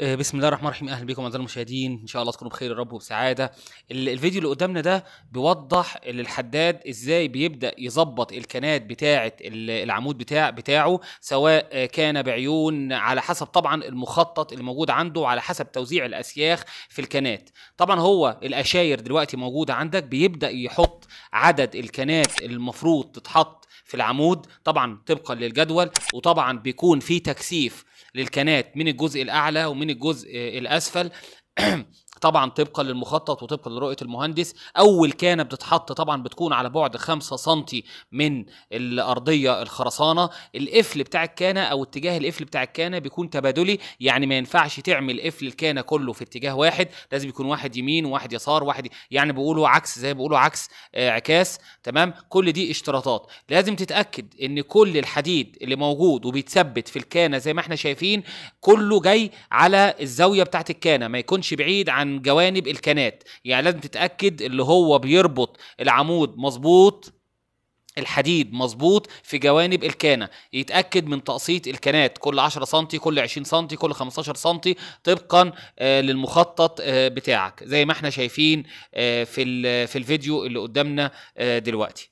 آه، بسم الله الرحمن الرحيم اهلا بكم اعزائي المشاهدين ان شاء الله تكونوا بخير يا رب وبسعاده الفيديو اللي قدامنا ده بيوضح للحداد ازاي بيبدا يظبط الكنات بتاعه العمود بتاع بتاعه سواء آه، كان بعيون على حسب طبعا المخطط اللي موجود عنده على حسب توزيع الاسياخ في الكنات طبعا هو الاشاير دلوقتي موجوده عندك بيبدا يحط عدد الكنات المفروض تتحط في العمود طبعا طبقا للجدول وطبعا بيكون في تكثيف للكنات من الجزء الاعلى ومن الجزء الاسفل طبعا طبقا للمخطط وطبقا لرؤيه المهندس اول كانه بتتحط طبعا بتكون على بعد 5 سم من الارضيه الخرسانه القفل بتاع الكانه او اتجاه القفل بتاع الكانه بيكون تبادلي يعني ما ينفعش تعمل قفل الكانه كله في اتجاه واحد لازم يكون واحد يمين وواحد يسار واحد يعني بيقولوا عكس زي بيقولوا عكس آه عكاس تمام كل دي اشتراطات لازم تتاكد ان كل الحديد اللي موجود وبيتثبت في الكانه زي ما احنا شايفين كله جاي على الزاويه بتاعت الكانه ما يكونش بعيد عن عن جوانب الكانات يعني لازم تتاكد اللي هو بيربط العمود مظبوط الحديد مظبوط في جوانب الكانة يتأكد من تقسيط الكانات كل 10 سم كل 20 سم كل 15 سم طبقا آه، للمخطط آه، بتاعك زي ما احنا شايفين آه، في, في الفيديو اللي قدامنا دلوقتي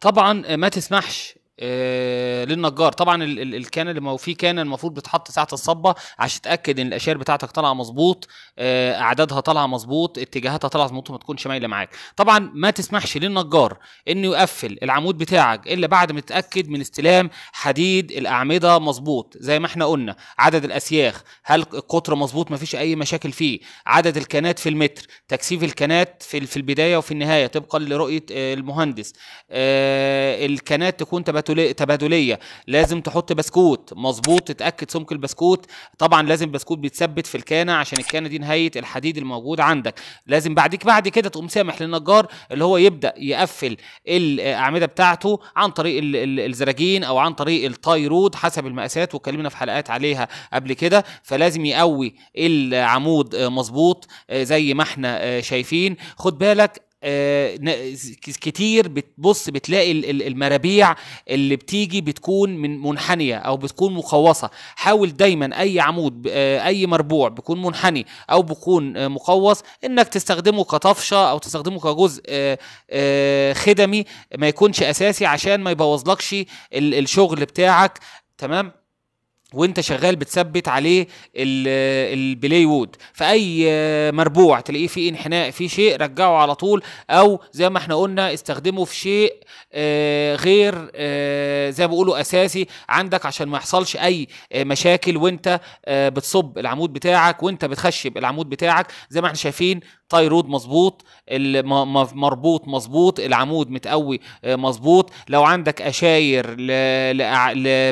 طبعا ما تسمحش آه، للنجار طبعا ال ال الكان اللي في كان المفروض بتحط ساعه الصبه عشان تتاكد ان الاشياء بتاعتك طالعه مظبوط آه، اعدادها طالعه مظبوط اتجاهاتها طالعه مظبوط ما تكونش مايله معاك طبعا ما تسمحش للنجار انه يقفل العمود بتاعك الا بعد ما تتاكد من استلام حديد الاعمده مظبوط زي ما احنا قلنا عدد الاسياخ هل القطر مظبوط ما فيش اي مشاكل فيه عدد الكانات في المتر تكثيف الكانات في, في البدايه وفي النهايه طبقا لرؤيه آه، المهندس الكانات تكون تبات تبادليه لازم تحط بسكوت مظبوط تتاكد سمك البسكوت طبعا لازم بسكوت بيتثبت في الكانه عشان الكانه دي نهايه الحديد الموجود عندك لازم بعديك بعد كده تقوم سامح للنجار اللي هو يبدا يقفل الاعمده بتاعته عن طريق الزراجين او عن طريق التاي رود حسب المقاسات واتكلمنا في حلقات عليها قبل كده فلازم يقوي العمود آه، مظبوط آه، زي ما احنا آه، شايفين خد بالك آه، كتير بتبص بتلاقي المرابيع اللي بتيجي بتكون من منحنيه او بتكون مقوصه حاول دايما اي عمود آه، اي مربوع بيكون منحني او بيكون آه، مقوص انك تستخدمه كطفشه او تستخدمه كجزء خدمي ما يكونش اساسي عشان ما يبوظلكش الشغل بتاعك تمام وانت شغال بتثبت عليه البلاي وود فاي مربوع تلاقيه فيه انحناء في شيء رجعه على طول او زي ما احنا قلنا استخدمه في شيء آه، غير آه، زي ما بيقولوا اساسي عندك عشان ما يحصلش اي آه، مشاكل وانت بتصب العمود بتاعك وانت بتخشب العمود بتاعك زي ما احنا شايفين تايرود مظبوط مربوط مظبوط العمود متقوي مظبوط لو عندك اشاير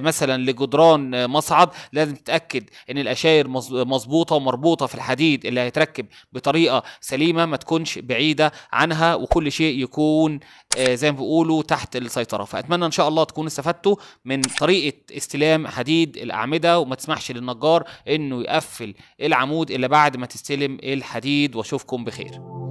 مثلا لجدران مصر اصعب لازم تتاكد ان الاشاير مظبوطه ومربوطه في الحديد اللي هيتركب بطريقه سليمه ما تكونش بعيده عنها وكل شيء يكون آه، زي ما بيقولوا تحت السيطره فاتمنى ان شاء الله تكونوا استفدتوا من طريقه استلام حديد الاعمده وما تسمحش للنجار انه يقفل العمود الا بعد ما تستلم الحديد واشوفكم بخير